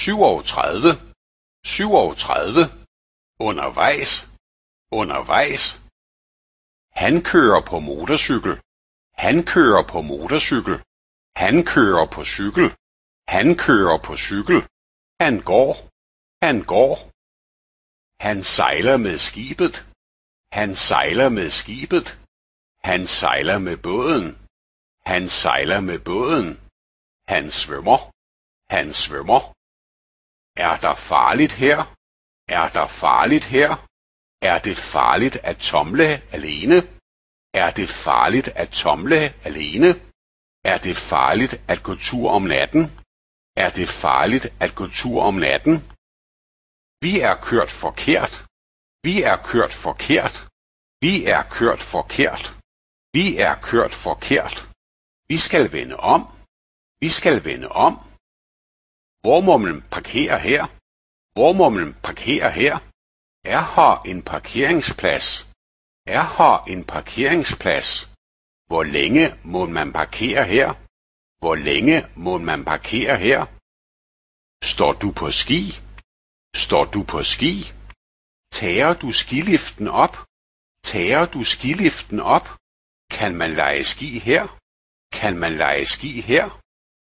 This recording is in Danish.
37, 37, undervejs undervejs Han kører på motorcykel Han kører på motorcykel Han kører på cykel Han kører på cykel Han går Han går Han sejler med skibet Han sejler med skibet Han sejler med båden Han sejler med båden han svømmer. Han svømmer. Er der farligt her? Er der farligt her? Er det farligt at tomle alene? Er det farligt at tomle alene? Er det farligt at gå tur om natten? Er det farligt at gå tur om natten? Vi er kørt forkert. Vi er kørt forkert. Vi er kørt forkert. Vi er kørt forkert. Vi skal vende om. Vi skal vende om. Vormumlen parkere her? Hvor må man parkere her? Er her en parkeringsplads? Er her en parkeringsplads? Hvor længe må man parkere her? Hvor længe må man parkere her? Står du på ski? Står du på ski? Tager du skiliften op? Tager du skiliften op? Kan man lege ski her? Kan man lege ski her?